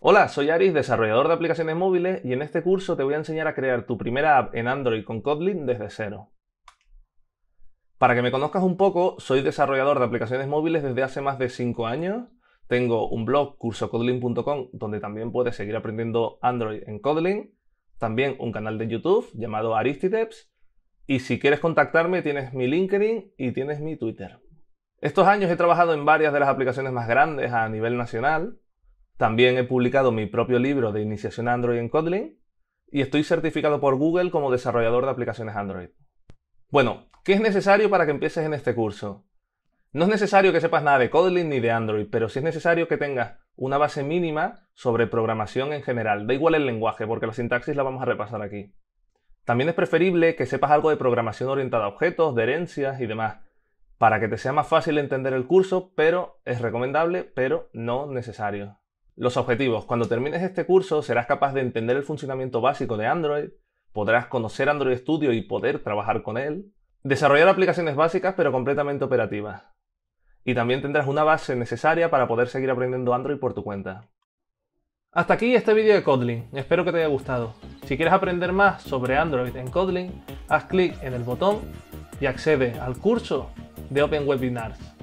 Hola, soy Aris, desarrollador de aplicaciones móviles y en este curso te voy a enseñar a crear tu primera app en Android con Kotlin desde cero. Para que me conozcas un poco, soy desarrollador de aplicaciones móviles desde hace más de 5 años. Tengo un blog cursokotlin.com donde también puedes seguir aprendiendo Android en Kotlin. También un canal de YouTube llamado Aristideps. Y si quieres contactarme, tienes mi LinkedIn y tienes mi Twitter. Estos años he trabajado en varias de las aplicaciones más grandes a nivel nacional, también he publicado mi propio libro de iniciación a Android en Kotlin y estoy certificado por Google como desarrollador de aplicaciones Android. Bueno, ¿qué es necesario para que empieces en este curso? No es necesario que sepas nada de Kotlin ni de Android, pero sí es necesario que tengas una base mínima sobre programación en general. Da igual el lenguaje, porque la sintaxis la vamos a repasar aquí. También es preferible que sepas algo de programación orientada a objetos, de herencias y demás, para que te sea más fácil entender el curso, pero es recomendable, pero no necesario. Los objetivos. Cuando termines este curso serás capaz de entender el funcionamiento básico de Android, podrás conocer Android Studio y poder trabajar con él, desarrollar aplicaciones básicas pero completamente operativas. Y también tendrás una base necesaria para poder seguir aprendiendo Android por tu cuenta. Hasta aquí este vídeo de Kotlin, espero que te haya gustado. Si quieres aprender más sobre Android en Kotlin, haz clic en el botón y accede al curso de Open Webinars.